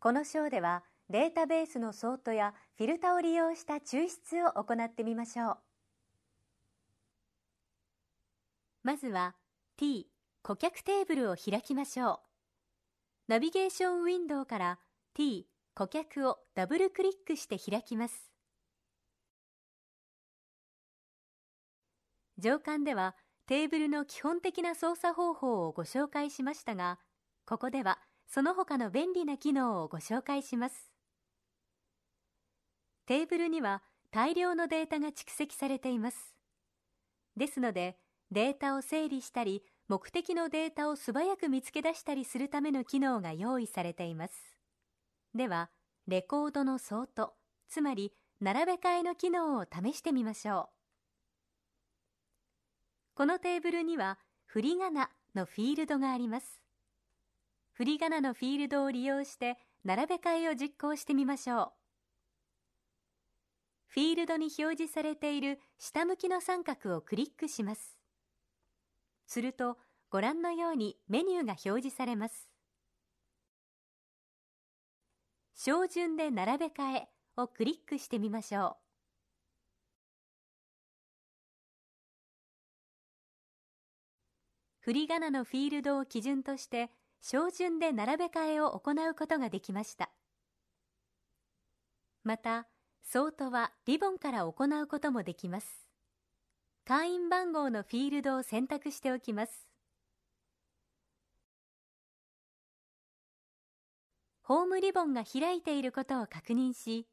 この章ではデータベースのソートやフィルタを利用した抽出を行ってみましょうまずは T 顧客テーブルを開きましょうナビゲーションウィンドウから T 顧客をダブルクリックして開きます上巻ではテーブルの基本的な操作方法をご紹介しましたがここではその他の便利な機能をご紹介します。テーブルには大量のデータが蓄積されています。ですので、データを整理したり、目的のデータを素早く見つけ出したりするための機能が用意されています。では、レコードのソート、つまり並べ替えの機能を試してみましょう。このテーブルには、ふりがなのフィールドがあります。振り仮名のフィールドを利用して並べ替えを実行してみましょう。フィールドに表示されている下向きの三角をクリックします。すると、ご覧のようにメニューが表示されます。照準で並べ替えをクリックしてみましょう。振り仮名のフィールドを基準として照準で並べ替えを行うことができましたまたソートはリボンから行うこともできます会員番号のフィールドを選択しておきますホームリボンが開いていることを確認し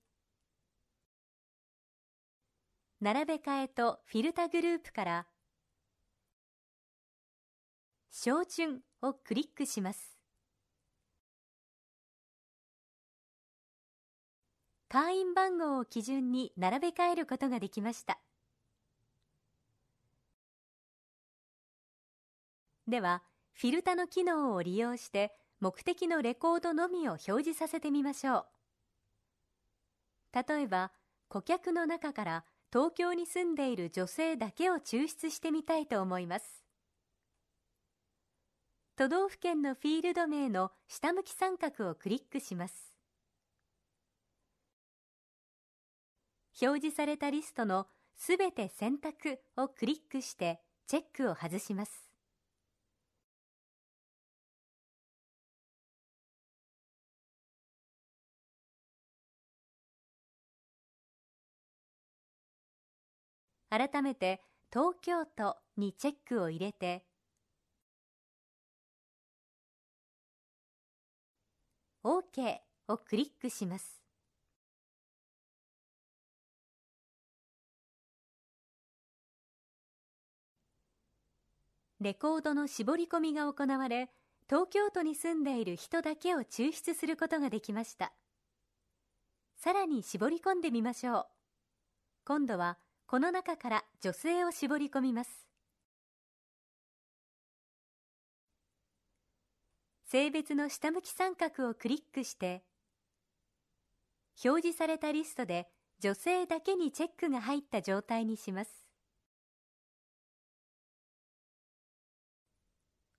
並べ替えとフィルタグループから照準をクリックします。会員番号を基準に並べ替えることができました。では、フィルタの機能を利用して目的のレコードのみを表示させてみましょう。例えば、顧客の中から東京に住んでいる女性だけを抽出してみたいと思います。都道府県のフィールド名の下向き三角をクリックします。表示されたリストのすべて選択をクリックしてチェックを外します。改めて東京都にチェックを入れて OK をクリックします。レコードの絞り込みが行われ、東京都に住んでいる人だけを抽出することができました。さらに絞り込んでみましょう。今度はこの中から女性を絞り込みます。性別の下向き三角をクリックして表示されたリストで女性だけにチェックが入った状態にします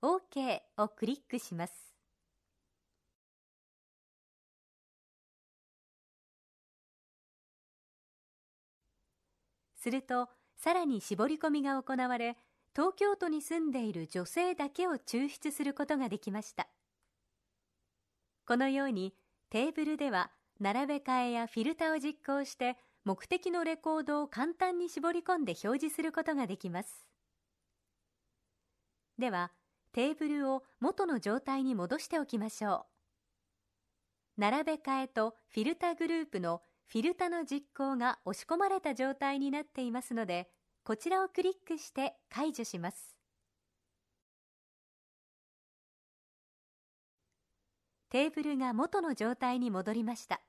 OK をクリックしますするとさらに絞り込みが行われ東京都に住んでいる女性だけを抽出することができましたこのようにテーブルでは並べ替えやフィルタを実行して目的のレコードを簡単に絞り込んで表示することができます。では、テーブルを元の状態に戻しておきましょう。並べ替えとフィルターグループのフィルタの実行が押し込まれた状態になっていますので、こちらをクリックして解除します。テーブルが元の状態に戻りました